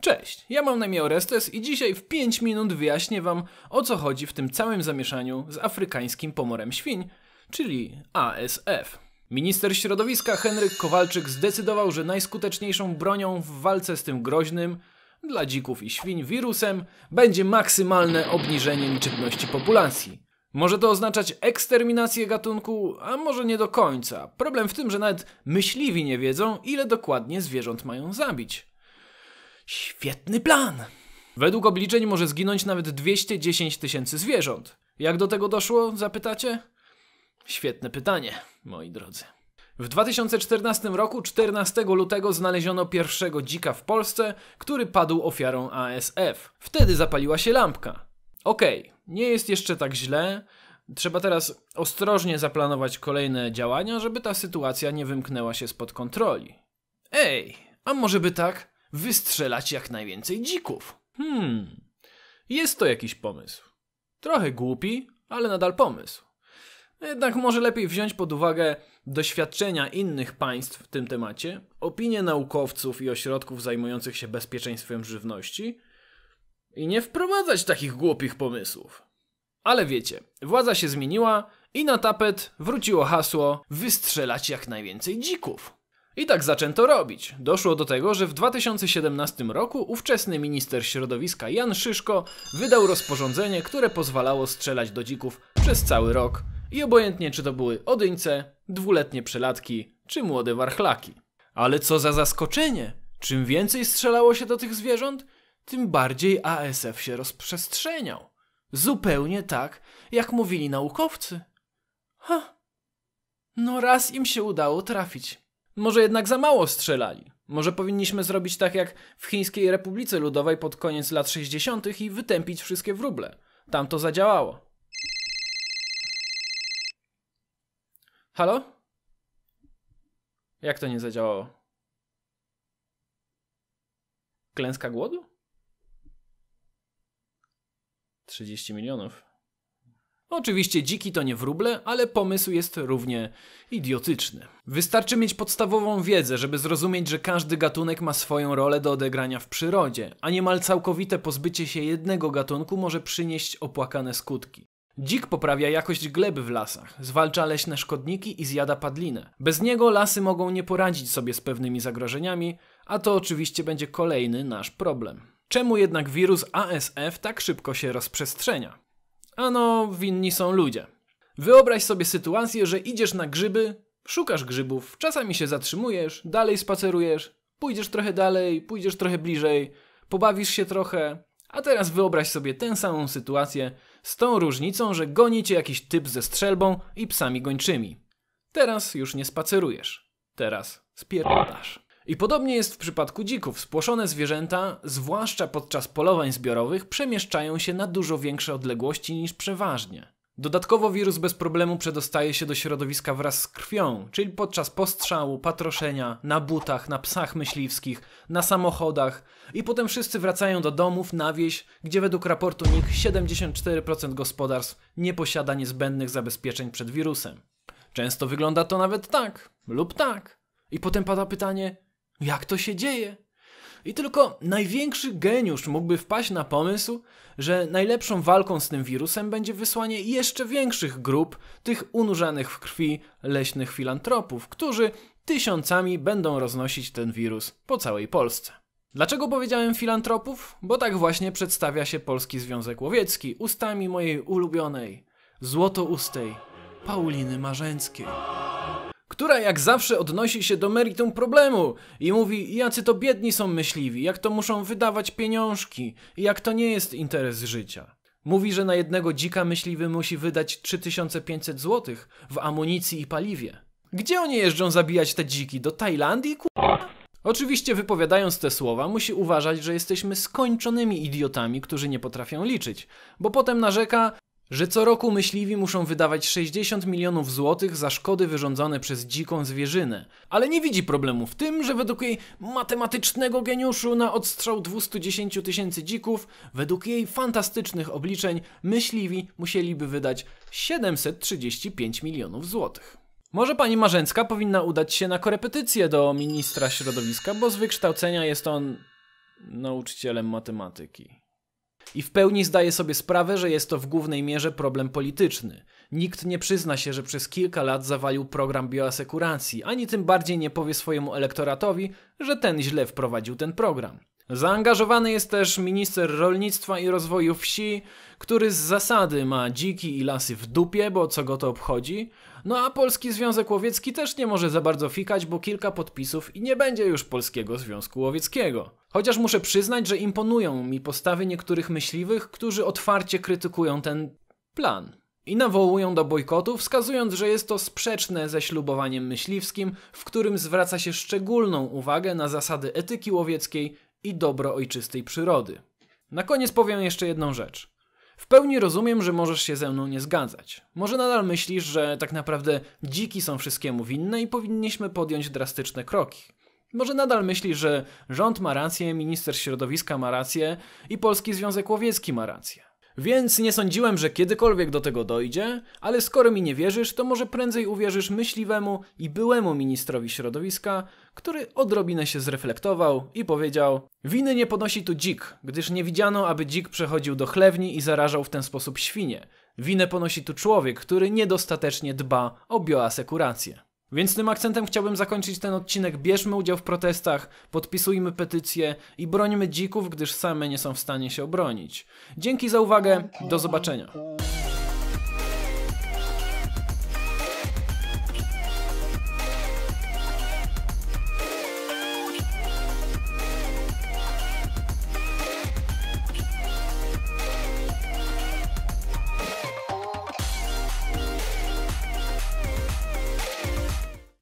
Cześć, ja mam na imię Orestes i dzisiaj w 5 minut wyjaśnię Wam o co chodzi w tym całym zamieszaniu z afrykańskim pomorem świń, czyli ASF. Minister środowiska Henryk Kowalczyk zdecydował, że najskuteczniejszą bronią w walce z tym groźnym dla dzików i świń wirusem będzie maksymalne obniżenie liczebności populacji. Może to oznaczać eksterminację gatunku, a może nie do końca. Problem w tym, że nawet myśliwi nie wiedzą, ile dokładnie zwierząt mają zabić. Świetny plan! Według obliczeń może zginąć nawet 210 tysięcy zwierząt. Jak do tego doszło, zapytacie? Świetne pytanie, moi drodzy. W 2014 roku, 14 lutego, znaleziono pierwszego dzika w Polsce, który padł ofiarą ASF. Wtedy zapaliła się lampka. Okej, okay, nie jest jeszcze tak źle. Trzeba teraz ostrożnie zaplanować kolejne działania, żeby ta sytuacja nie wymknęła się spod kontroli. Ej, a może by tak? wystrzelać jak najwięcej dzików. Hmm, jest to jakiś pomysł. Trochę głupi, ale nadal pomysł. Jednak może lepiej wziąć pod uwagę doświadczenia innych państw w tym temacie, opinie naukowców i ośrodków zajmujących się bezpieczeństwem żywności i nie wprowadzać takich głupich pomysłów. Ale wiecie, władza się zmieniła i na tapet wróciło hasło wystrzelać jak najwięcej dzików. I tak zaczęto robić. Doszło do tego, że w 2017 roku ówczesny minister środowiska Jan Szyszko wydał rozporządzenie, które pozwalało strzelać do dzików przez cały rok i obojętnie czy to były odyńce, dwuletnie przelatki czy młode warchlaki. Ale co za zaskoczenie! Czym więcej strzelało się do tych zwierząt, tym bardziej ASF się rozprzestrzeniał. Zupełnie tak, jak mówili naukowcy. Ha! No raz im się udało trafić może jednak za mało strzelali. Może powinniśmy zrobić tak jak w Chińskiej Republice Ludowej pod koniec lat 60. i wytępić wszystkie wróble. Tam to zadziałało. Halo? Jak to nie zadziałało? Klęska głodu? 30 milionów. Oczywiście dziki to nie wróble, ale pomysł jest równie idiotyczny. Wystarczy mieć podstawową wiedzę, żeby zrozumieć, że każdy gatunek ma swoją rolę do odegrania w przyrodzie, a niemal całkowite pozbycie się jednego gatunku może przynieść opłakane skutki. Dzik poprawia jakość gleby w lasach, zwalcza leśne szkodniki i zjada padlinę. Bez niego lasy mogą nie poradzić sobie z pewnymi zagrożeniami, a to oczywiście będzie kolejny nasz problem. Czemu jednak wirus ASF tak szybko się rozprzestrzenia? Ano, winni są ludzie. Wyobraź sobie sytuację, że idziesz na grzyby, szukasz grzybów, czasami się zatrzymujesz, dalej spacerujesz, pójdziesz trochę dalej, pójdziesz trochę bliżej, pobawisz się trochę. A teraz wyobraź sobie tę samą sytuację, z tą różnicą, że goni cię jakiś typ ze strzelbą i psami gończymi. Teraz już nie spacerujesz. Teraz spierdasz. I podobnie jest w przypadku dzików. Spłoszone zwierzęta, zwłaszcza podczas polowań zbiorowych, przemieszczają się na dużo większe odległości niż przeważnie. Dodatkowo wirus bez problemu przedostaje się do środowiska wraz z krwią, czyli podczas postrzału, patroszenia, na butach, na psach myśliwskich, na samochodach i potem wszyscy wracają do domów na wieś, gdzie według raportu NIK 74% gospodarstw nie posiada niezbędnych zabezpieczeń przed wirusem. Często wygląda to nawet tak lub tak. I potem pada pytanie, jak to się dzieje? I tylko największy geniusz mógłby wpaść na pomysł, że najlepszą walką z tym wirusem będzie wysłanie jeszcze większych grup tych unurzanych w krwi leśnych filantropów, którzy tysiącami będą roznosić ten wirus po całej Polsce. Dlaczego powiedziałem filantropów? Bo tak właśnie przedstawia się Polski Związek Łowiecki ustami mojej ulubionej, złotoustej Pauliny Marzęckiej która jak zawsze odnosi się do meritum problemu i mówi, jacy to biedni są myśliwi, jak to muszą wydawać pieniążki, jak to nie jest interes życia. Mówi, że na jednego dzika myśliwy musi wydać 3500 zł w amunicji i paliwie. Gdzie oni jeżdżą zabijać te dziki? Do Tajlandii, kurwa? Oczywiście wypowiadając te słowa musi uważać, że jesteśmy skończonymi idiotami, którzy nie potrafią liczyć, bo potem narzeka, że co roku myśliwi muszą wydawać 60 milionów złotych za szkody wyrządzone przez dziką zwierzynę, ale nie widzi problemu w tym, że według jej matematycznego geniuszu na odstrzał 210 tysięcy dzików, według jej fantastycznych obliczeń, myśliwi musieliby wydać 735 milionów złotych. Może pani Marzęcka powinna udać się na korepetycję do ministra środowiska, bo z wykształcenia jest on nauczycielem matematyki. I w pełni zdaje sobie sprawę, że jest to w głównej mierze problem polityczny. Nikt nie przyzna się, że przez kilka lat zawalił program bioasekuracji, ani tym bardziej nie powie swojemu elektoratowi, że ten źle wprowadził ten program. Zaangażowany jest też minister rolnictwa i rozwoju wsi, który z zasady ma dziki i lasy w dupie, bo co go to obchodzi, no a Polski Związek Łowiecki też nie może za bardzo fikać, bo kilka podpisów i nie będzie już Polskiego Związku Łowieckiego. Chociaż muszę przyznać, że imponują mi postawy niektórych myśliwych, którzy otwarcie krytykują ten plan i nawołują do bojkotu, wskazując, że jest to sprzeczne ze ślubowaniem myśliwskim, w którym zwraca się szczególną uwagę na zasady etyki łowieckiej i dobro ojczystej przyrody. Na koniec powiem jeszcze jedną rzecz. W pełni rozumiem, że możesz się ze mną nie zgadzać. Może nadal myślisz, że tak naprawdę dziki są wszystkiemu winne i powinniśmy podjąć drastyczne kroki. Może nadal myślisz, że rząd ma rację, minister środowiska ma rację i Polski Związek Łowiecki ma rację. Więc nie sądziłem, że kiedykolwiek do tego dojdzie, ale skoro mi nie wierzysz, to może prędzej uwierzysz myśliwemu i byłemu ministrowi środowiska, który odrobinę się zreflektował i powiedział: Winy nie ponosi tu dzik, gdyż nie widziano, aby dzik przechodził do chlewni i zarażał w ten sposób świnie. Winę ponosi tu człowiek, który niedostatecznie dba o bioasekurację. Więc tym akcentem chciałbym zakończyć ten odcinek. Bierzmy udział w protestach, podpisujmy petycje i brońmy dzików, gdyż same nie są w stanie się obronić. Dzięki za uwagę, do zobaczenia.